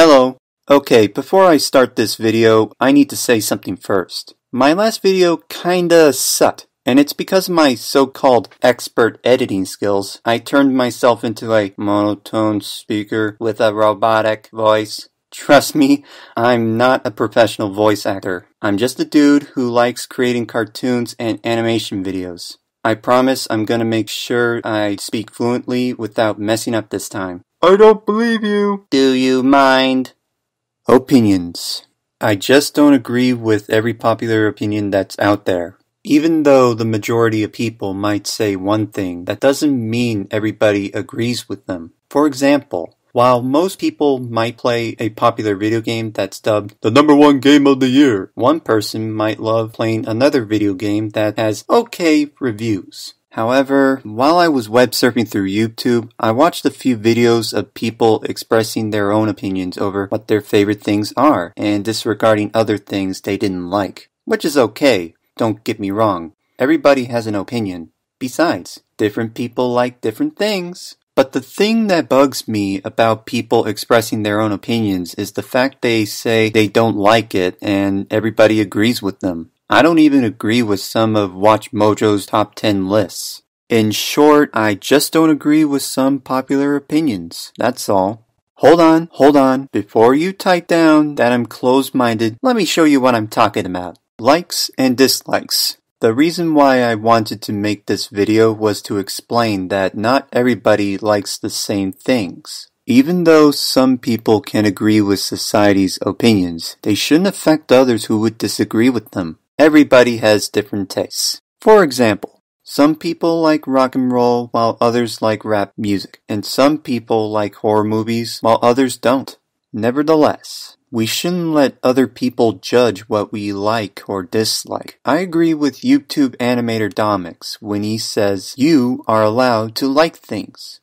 Hello. Okay, before I start this video, I need to say something first. My last video kinda sucked, and it's because of my so-called expert editing skills, I turned myself into a monotone speaker with a robotic voice. Trust me, I'm not a professional voice actor. I'm just a dude who likes creating cartoons and animation videos. I promise I'm gonna make sure I speak fluently without messing up this time. I don't believe you. Do you mind? Opinions. I just don't agree with every popular opinion that's out there. Even though the majority of people might say one thing, that doesn't mean everybody agrees with them. For example, while most people might play a popular video game that's dubbed the number one game of the year, one person might love playing another video game that has okay reviews. However, while I was web surfing through YouTube, I watched a few videos of people expressing their own opinions over what their favorite things are and disregarding other things they didn't like. Which is okay, don't get me wrong. Everybody has an opinion. Besides, different people like different things. But the thing that bugs me about people expressing their own opinions is the fact they say they don't like it and everybody agrees with them. I don't even agree with some of Watch Mojo's top 10 lists. In short, I just don't agree with some popular opinions, that's all. Hold on, hold on. Before you type down that I'm closed minded, let me show you what I'm talking about. Likes and dislikes. The reason why I wanted to make this video was to explain that not everybody likes the same things. Even though some people can agree with society's opinions, they shouldn't affect others who would disagree with them. Everybody has different tastes. For example, some people like rock and roll while others like rap music, and some people like horror movies while others don't. Nevertheless, we shouldn't let other people judge what we like or dislike. I agree with YouTube animator Domix when he says you are allowed to like things.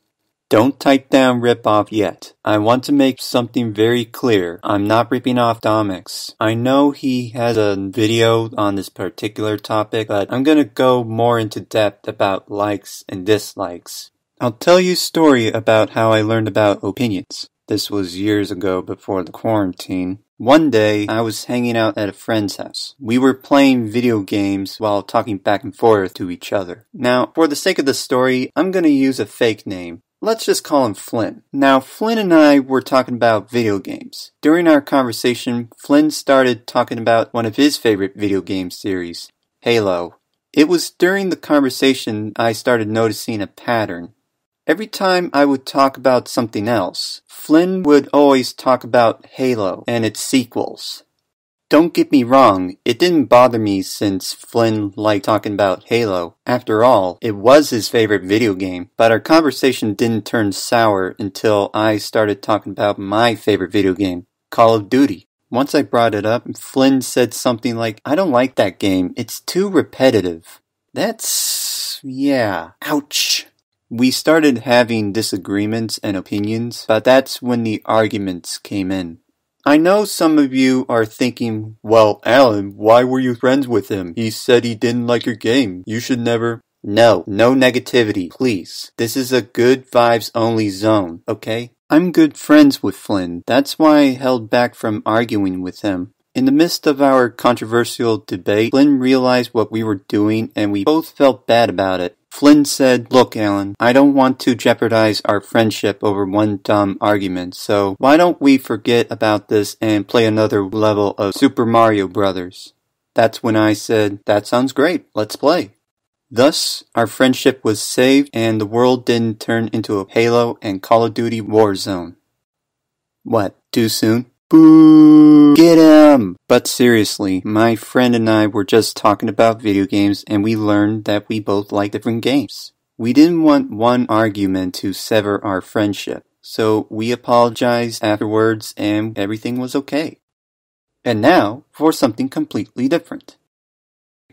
Don't type down rip off yet. I want to make something very clear. I'm not ripping off Domix. I know he has a video on this particular topic, but I'm gonna go more into depth about likes and dislikes. I'll tell you a story about how I learned about opinions. This was years ago before the quarantine. One day, I was hanging out at a friend's house. We were playing video games while talking back and forth to each other. Now, for the sake of the story, I'm gonna use a fake name. Let's just call him Flynn. Now, Flynn and I were talking about video games. During our conversation, Flynn started talking about one of his favorite video game series, Halo. It was during the conversation I started noticing a pattern. Every time I would talk about something else, Flynn would always talk about Halo and its sequels. Don't get me wrong, it didn't bother me since Flynn liked talking about Halo. After all, it was his favorite video game, but our conversation didn't turn sour until I started talking about my favorite video game, Call of Duty. Once I brought it up, Flynn said something like, I don't like that game, it's too repetitive. That's. yeah. Ouch. We started having disagreements and opinions, but that's when the arguments came in. I know some of you are thinking, well, Alan, why were you friends with him? He said he didn't like your game. You should never. No, no negativity, please. This is a good vibes only zone, okay? I'm good friends with Flynn. That's why I held back from arguing with him. In the midst of our controversial debate, Flynn realized what we were doing and we both felt bad about it. Flynn said, Look, Alan, I don't want to jeopardize our friendship over one dumb argument, so why don't we forget about this and play another level of Super Mario Brothers? That's when I said, That sounds great, let's play. Thus, our friendship was saved and the world didn't turn into a Halo and Call of Duty war zone. What, too soon? Boo! Get him! But seriously, my friend and I were just talking about video games and we learned that we both like different games. We didn't want one argument to sever our friendship, so we apologized afterwards and everything was okay. And now for something completely different.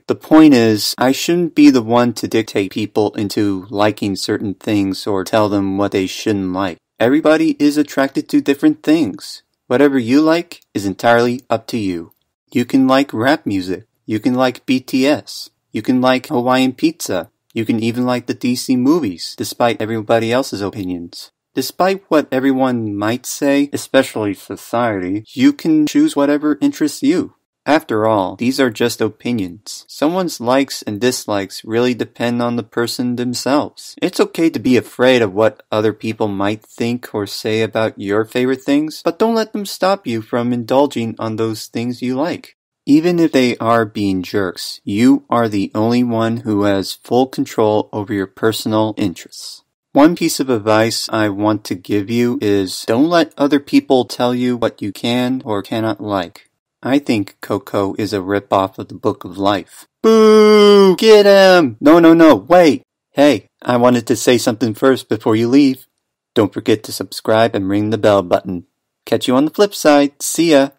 The point is, I shouldn't be the one to dictate people into liking certain things or tell them what they shouldn't like. Everybody is attracted to different things. Whatever you like is entirely up to you. You can like rap music. You can like BTS. You can like Hawaiian pizza. You can even like the DC movies, despite everybody else's opinions. Despite what everyone might say, especially society, you can choose whatever interests you. After all, these are just opinions. Someone's likes and dislikes really depend on the person themselves. It's okay to be afraid of what other people might think or say about your favorite things, but don't let them stop you from indulging on those things you like. Even if they are being jerks, you are the only one who has full control over your personal interests. One piece of advice I want to give you is don't let other people tell you what you can or cannot like. I think Coco is a ripoff of the Book of Life. Boo! Get him! No, no, no, wait! Hey, I wanted to say something first before you leave. Don't forget to subscribe and ring the bell button. Catch you on the flip side. See ya!